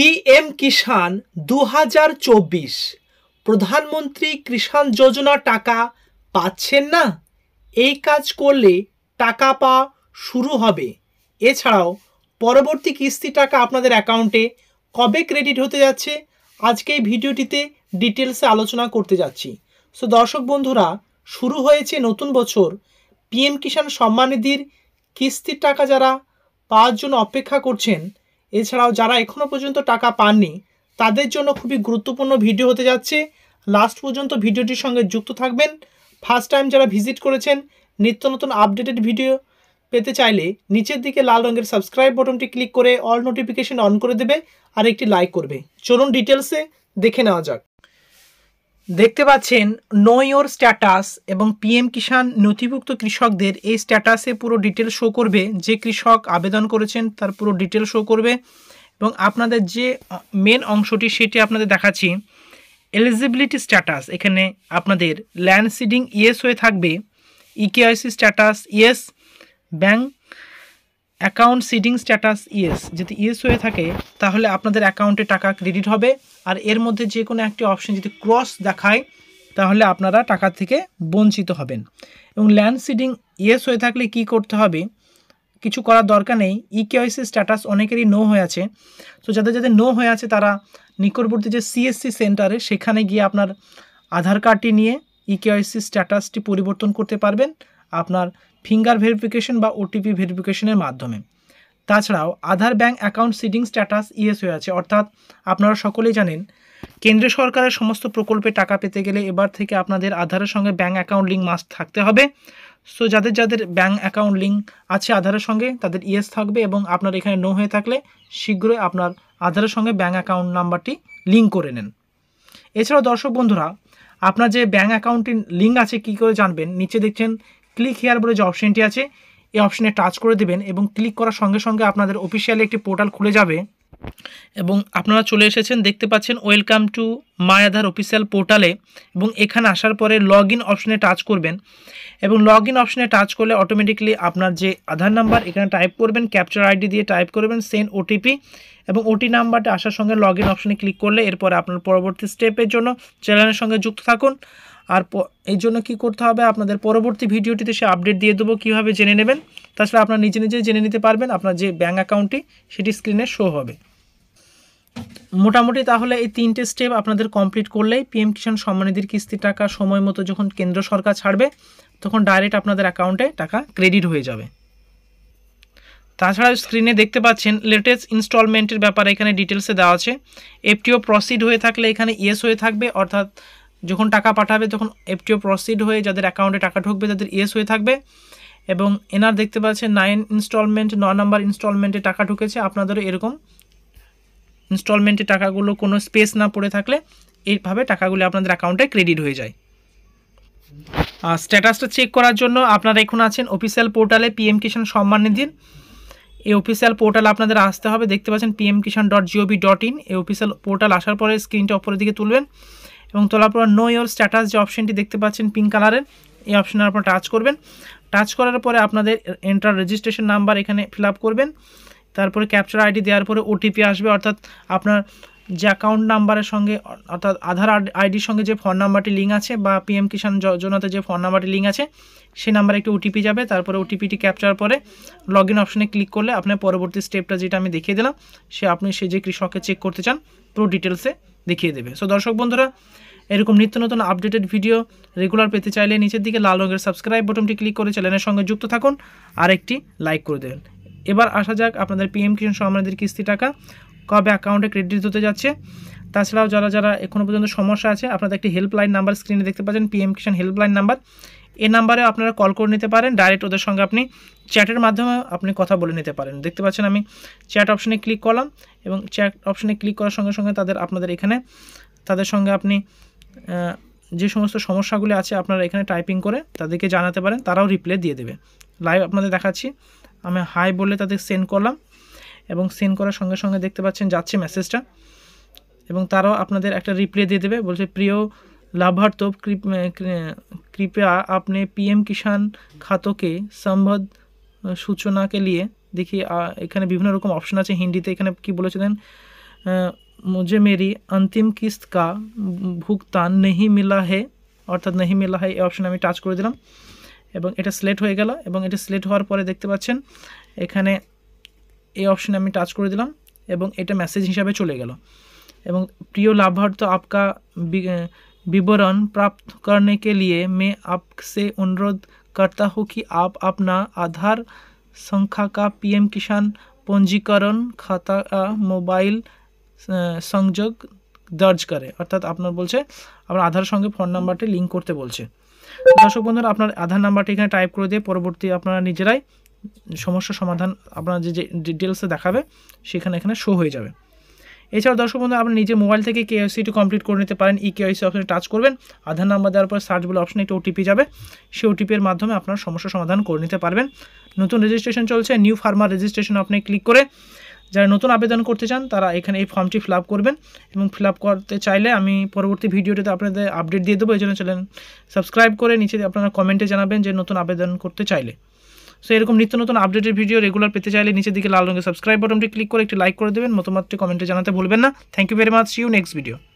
PM কিষান দু হাজার চব্বিশ প্রধানমন্ত্রী কিষাণ যোজনা টাকা পাচ্ছেন না এই কাজ করলে টাকা পাওয়া শুরু হবে এছাড়াও পরবর্তী কিস্তি টাকা আপনাদের অ্যাকাউন্টে কবে ক্রেডিট হতে যাচ্ছে আজকে এই ভিডিওটিতে ডিটেলসে আলোচনা করতে যাচ্ছি সো দর্শক বন্ধুরা শুরু হয়েছে নতুন বছর পিএম কিষাণ সম্মানিধির কিস্তির টাকা যারা পাওয়ার জন্য অপেক্ষা করছেন এছাড়াও যারা এখনও পর্যন্ত টাকা পাননি তাদের জন্য খুবই গুরুত্বপূর্ণ ভিডিও হতে যাচ্ছে লাস্ট পর্যন্ত ভিডিওটির সঙ্গে যুক্ত থাকবেন ফার্স্ট টাইম যারা ভিজিট করেছেন নিত্য নতুন আপডেটেড ভিডিও পেতে চাইলে নিচের দিকে লাল রঙের সাবস্ক্রাইব বটনটি ক্লিক করে অল নোটিফিকেশন অন করে দেবে আর একটি লাইক করবে চলুন ডিটেলসে দেখে নেওয়া যাক দেখতে পাচ্ছেন নো স্ট্যাটাস এবং পিএম কিষান নথিভুক্ত কৃষকদের এই স্ট্যাটাসে পুরো ডিটেল শো করবে যে কৃষক আবেদন করেছেন তার পুরো ডিটেল শো করবে এবং আপনাদের যে মেন অংশটি সেটি আপনাদের দেখাচ্ছি এলিজিবিলিটি স্ট্যাটাস এখানে আপনাদের ল্যান্ড সিডিং ইয়েস হয়ে থাকবে eKYC status yes bank account seeding status yes যদি ইয়েস হয়ে থাকে তাহলে আপনাদের অ্যাকাউন্টে টাকা ক্রেডিট হবে আর এর মধ্যে যে কোনো একটি অপশন যদি ক্রস দেখায় তাহলে আপনারা টাকা থেকে বঞ্চিত হবেন এবং ল্যান্ড সিডিং ইয়েস হয়ে থাকলে কি করতে হবে কিছু করার দরকার নেই ইকেওয়াইসি e স্ট্যাটাস অনেকেরই নো হয়ে আছে তো যাদের যাদের নো হয়ে আছে তারা নিকটবর্তী যে সিএসসি সেন্টারে সেখানে গিয়ে আপনার আধার কার্ডটি নিয়ে ইকেওয়াইসি e স্ট্যাটাসটি পরিবর্তন করতে পারবেন আপনার ফিঙ্গার ভেরিফিকেশন বা ওটিপি ভেরিফিকেশনের মাধ্যমে তাছাড়াও Aadhaar bank account seeding status yes হয়ে আছে অর্থাৎ আপনারা সকলেই জানেন কেন্দ্র সরকারের সমস্ত প্রকল্পে টাকা পেতে গেলে এবার থেকে আপনাদের আধারের সঙ্গে ব্যাঙ্ক অ্যাকাউন্ট লিঙ্ক মাস্ট থাকতে হবে সো যাদের যাদের ব্যাঙ্ক অ্যাকাউন্ট লিঙ্ক আছে আধারের সঙ্গে তাদের ইয়েস থাকবে এবং আপনার এখানে নো হয়ে থাকলে শীঘ্রই আপনার আধারের সঙ্গে ব্যাঙ্ক অ্যাকাউন্ট নাম্বারটি লিঙ্ক করে নেন এছাড়াও দর্শক বন্ধুরা আপনার যে ব্যাঙ্ক অ্যাকাউন্টটির লিঙ্ক আছে কি করে জানবেন নিচে দেখছেন ক্লিক হেয়ার বলে যে অপশানটি আছে এই অপশানে টাচ করে দেবেন এবং ক্লিক করার সঙ্গে সঙ্গে আপনাদের অফিসিয়ালি একটি পোর্টাল খুলে যাবে এবং আপনারা চলে এসেছেন দেখতে পাচ্ছেন welcome to my Aadhaar official পোর্টালে এবং এখানে আসার পরে লগ ইন অপশনে টাচ করবেন এবং লগ ইন অপশনে টাচ করলে অটোমেটিকলি আপনার যে আধার নাম্বার এখানে টাইপ করবেন ক্যাপচার আইডি দিয়ে টাইপ করবেন সেন্ড ওটিপি এবং ওটি নাম্বারটা আসার সঙ্গে লগ ইন অপশনে ক্লিক করলে এরপরে আপনার পরবর্তী স্টেপের জন্য চ্যানেলের সঙ্গে যুক্ত থাকুন আর এই জন্য কি করতে হবে আপনাদের পরবর্তী ভিডিওটিতে সে আপডেট দিয়ে দেবো কীভাবে জেনে নেবেন তাছাড়া আপনার নিজে নিজে জেনে নিতে পারবেন আপনার যে ব্যাঙ্ক অ্যাকাউন্টটি সেটি স্ক্রিনে শো হবে মোটামুটি তাহলে এই তিনটে স্টেপ আপনাদের কমপ্লিট করলেই পিএম কিষাণ সম্মানিধির কিস্তি টাকা সময় মতো যখন কেন্দ্র সরকার ছাড়বে তখন ডাইরেক্ট আপনাদের অ্যাকাউন্টে টাকা ক্রেডিট হয়ে যাবে তাছাড়া স্ক্রিনে দেখতে পাচ্ছেন লেটেস্ট ইনস্টলমেন্টের ব্যাপারে এখানে ডিটেলসে দেওয়া আছে এফটিও প্রসিড হয়ে থাকলে এখানে ইয়েস হয়ে থাকবে অর্থাৎ যখন টাকা পাঠাবে তখন এফটিও প্রসিড হয়ে যাদের অ্যাকাউন্টে টাকা ঢুকবে তাদের ইয়েস হয়ে থাকবে এবং এনার দেখতে পাচ্ছেন নাইন ইনস্টলমেন্ট ন নাম্বার ইনস্টলমেন্টে টাকা ঢুকেছে আপনাদেরও এরকম ইনস্টলমেন্টে টাকাগুলো কোনো স্পেস না পড়ে থাকলে এইভাবে টাকাগুলি আপনাদের অ্যাকাউন্টে ক্রেডিট হয়ে যায় স্ট্যাটাসটা চেক করার জন্য আপনারা এখন আছেন অফিসিয়াল পোর্টালে পিএম কিষাণ সম্মান নিধির এই অফিসিয়াল পোর্টাল আপনাদের আসতে হবে দেখতে পাচ্ছেন PM Kisan dot gov dot in এই অফিসিয়াল পোর্টাল আসার পরে স্ক্রিনটা অপরের দিকে তুলবেন এবং তোলার পর নো ইয়োর স্ট্যাটাস যে অপশনটি দেখতে পাচ্ছেন পিঙ্ক কালারের এই অপশনের আপনার টাচ করবেন টাচ করার পরে আপনাদের এন্টার রেজিস্ট্রেশন নাম্বার এখানে ফিল করবেন তারপরে ক্যাপচার আইডি দেওয়ার পরে ওটিপি আসবে অর্থাৎ আপনার যে অ্যাকাউন্ট নাম্বারের সঙ্গে অর্থাৎ আধার আইডির সঙ্গে যে ফোন নাম্বারটি লিঙ্ক আছে বা পিএম কিষাণ যোজনাতে যে ফোন নাম্বারটি লিঙ্ক আছে সেই নাম্বারে একটি ওটিপি যাবে তারপরে ওটিপিটি ক্যাপচার পরে লগ ইন অপশনে ক্লিক করলে আপনার পরবর্তী স্টেপটা যেটা আমি দেখিয়ে দিলাম সে আপনি সে যে কৃষককে চেক করতে চান পুরো ডিটেলসে দেখিয়ে দেবে সো দর্শক বন্ধুরা এরকম নিত্য নতুন আপডেটেড ভিডিও রেগুলার পেতে চাইলে নিচের দিকে লাল রঙের সাবস্ক্রাইব বটনটি ক্লিক করে চ্যানেলের সঙ্গে যুক্ত থাকুন আর একটি লাইক করে দেবেন এবার আসা যাক আপনাদের পিএম কিষাণ সম্মানদের কিস্তি টাকা কবে অ্যাকাউন্টে ক্রেডিট হতে যাচ্ছে তাছাড়াও যারা যারা এখনও পর্যন্ত সমস্যা আছে আপনাদের একটি হেল্পলাইন নাম্বার স্ক্রিনে দেখতে পাচ্ছেন পিএম কিষান হেল্পলাইন নাম্বার এ নাম্বারে আপনারা কল করে নিতে পারেন ডাইরেক্ট ওদের সঙ্গে আপনি চ্যাটের মাধ্যমে আপনি কথা বলে নিতে পারেন দেখতে পাচ্ছেন আমি চ্যাট অপশনে ক্লিক করলাম এবং চ্যাট অপশনে ক্লিক করার সঙ্গে সঙ্গে তাদের আপনাদের এখানে তাদের সঙ্গে আপনি যে সমস্ত সমস্যাগুলি আছে আপনারা এখানে টাইপিং করে তাদেরকে জানাতে পারেন তারাও রিপ্লাই দিয়ে দেবে লাইভ আপনাদের দেখাচ্ছি আমি হাই বলে তাদের সেন্ড করলাম এবং সেন্ড করার সঙ্গে সঙ্গে দেখতে পাচ্ছেন যাচ্ছে মেসেজটা এবং তারাও আপনাদের একটা রিপ্লাই দিয়ে দেবে বলছে প্রিয় লাভার্থ কৃপা আপনি পিএম কিষাণ খাতকে সম্বদ সূচনাকে লিয়ে দেখি এখানে বিভিন্ন রকম অপশন আছে হিন্দিতে এখানে কি বলেছিলেন মুঝে মেরি অন্তিম কিস্ত কা ভুগতান নেহি মিলা হে অর্থাৎ নেহি মিলা হে এই অপশন আমি টাচ করে দিলাম এবং এটা সিলেক্ট হয়ে গেল এবং এটা সিলেক্ট হওয়ার পরে দেখতে পাচ্ছেন এখানে এই অপশানে আমি টাচ করে দিলাম এবং এটা মেসেজ হিসাবে চলে গেল এবং প্রিয় লাভার্থ আপকা বিবরণ প্রাপ্ত करने के लिए मैं आपसे अनुरोध करता हूँ कि आप अपना आधार संख्या का पीएम কিষাণ पंजीकरण খাতা মোবাইল সংযোগ দর্জ করে অর্থাৎ আপনার বলছে আপনার আধার সঙ্গে ফোন নাম্বারটি লিঙ্ক করতে বলছে দর্শক বন্ধুরা আপনার আধার নাম্বারটি এখানে টাইপ করে দিয়ে পরবর্তী আপনারা নিজেরাই সমস্যা সমাধান আপনার যে ডিটেলসে দেখাবে সেখানে এখানে শো হয়ে যাবে এছাড়া দর্শক বন্ধু আপনি নিজে মোবাইল থেকে কেওয়াইসিটি কমপ্লিট করে নিতে পারেন ই কেওয়াইসি অপশানে টাচ করবেন আধার নাম্বার দেওয়ার পর সার্চ বলে অপশানে একটি ওটিপি যাবে সেই ওটিপির মাধ্যমে আপনার সমস্যা সমাধান করে নিতে পারবেন নতুন রেজিস্ট্রেশন চলছে নিউ ফার্মার রেজিস্ট্রেশন আপনি ক্লিক করে যারা নতুন আবেদন করতে চান তারা এখানে এই ফর্মটি ফিল করবেন এবং ফিল করতে চাইলে আমি পরবর্তী ভিডিওটিতে আপনাদের আপডেট দিয়ে দেবো এই জন্য চ্যানেল সাবস্ক্রাইব করে নিচে আপনারা কমেন্টে জানাবেন যে নতুন আবেদন করতে চাইলে সো এরকম নিত্য নতুন আপডেটের ভিডিও রেগুলার পেতে চাইলে নিচের দিকে লাল রঙের সাবস্ক্রাইব বাটনটি ক্লিক করে একটি লাইক করে দেবেন মতামতটি কমেন্টে জানাতে ভুলবেন না thank you very much you next video